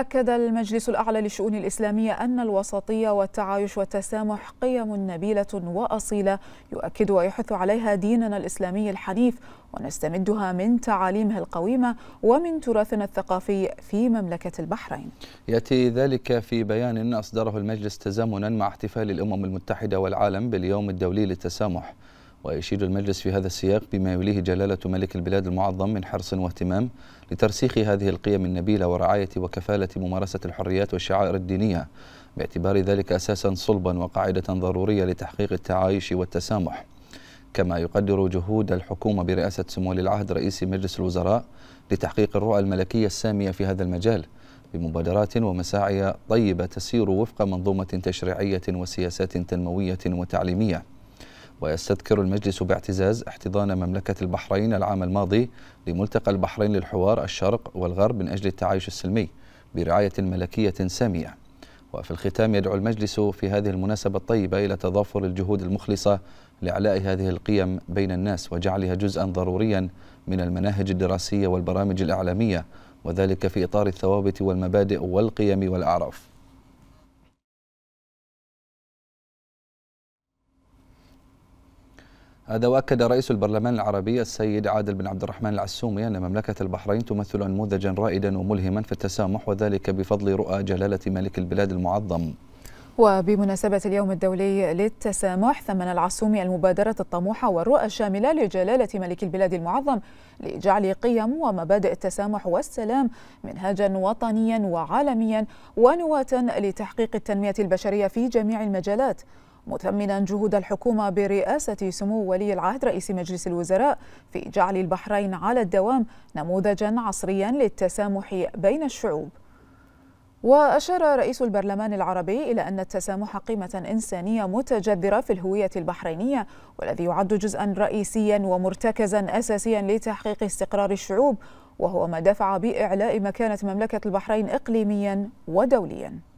أكد المجلس الأعلى للشؤون الإسلامية أن الوسطية والتعايش والتسامح قيم نبيلة وأصيلة يؤكد ويحث عليها ديننا الإسلامي الحنيف ونستمدها من تعاليمه القويمة ومن تراثنا الثقافي في مملكة البحرين يأتي ذلك في بيان أصدره المجلس تزامنا مع احتفال الأمم المتحدة والعالم باليوم الدولي للتسامح ويشيد المجلس في هذا السياق بما يوليه جلالة ملك البلاد المعظم من حرص واهتمام لترسيخ هذه القيم النبيلة ورعاية وكفالة ممارسة الحريات والشعائر الدينية باعتبار ذلك أساسا صلبا وقاعدة ضرورية لتحقيق التعايش والتسامح كما يقدر جهود الحكومة برئاسة سمو ولي العهد رئيس مجلس الوزراء لتحقيق الرؤى الملكية السامية في هذا المجال بمبادرات ومساعي طيبة تسير وفق منظومة تشريعية وسياسات تنموية وتعليمية ويستذكر المجلس باعتزاز احتضان مملكة البحرين العام الماضي لملتقى البحرين للحوار الشرق والغرب من أجل التعايش السلمي برعاية ملكية سامية وفي الختام يدعو المجلس في هذه المناسبة الطيبة إلى تضافر الجهود المخلصة لإعلاء هذه القيم بين الناس وجعلها جزءا ضروريا من المناهج الدراسية والبرامج الإعلامية وذلك في إطار الثوابت والمبادئ والقيم والأعراف هذا واكد رئيس البرلمان العربي السيد عادل بن عبد الرحمن العسومي ان مملكه البحرين تمثل نموذجا رائدا وملهما في التسامح وذلك بفضل رؤى جلاله ملك البلاد المعظم وبمناسبة اليوم الدولي للتسامح ثمن العصومي المبادرة الطموحة والرؤى الشاملة لجلالة ملك البلاد المعظم لجعل قيم ومبادئ التسامح والسلام منهاجا وطنيا وعالميا ونواة لتحقيق التنمية البشرية في جميع المجالات مثمنا جهود الحكومة برئاسة سمو ولي العهد رئيس مجلس الوزراء في جعل البحرين على الدوام نموذجا عصريا للتسامح بين الشعوب وأشار رئيس البرلمان العربي إلى أن التسامح قيمة إنسانية متجذرة في الهوية البحرينية والذي يعد جزءا رئيسيا ومرتكزا أساسيا لتحقيق استقرار الشعوب وهو ما دفع بإعلاء مكانة مملكة البحرين إقليميا ودوليا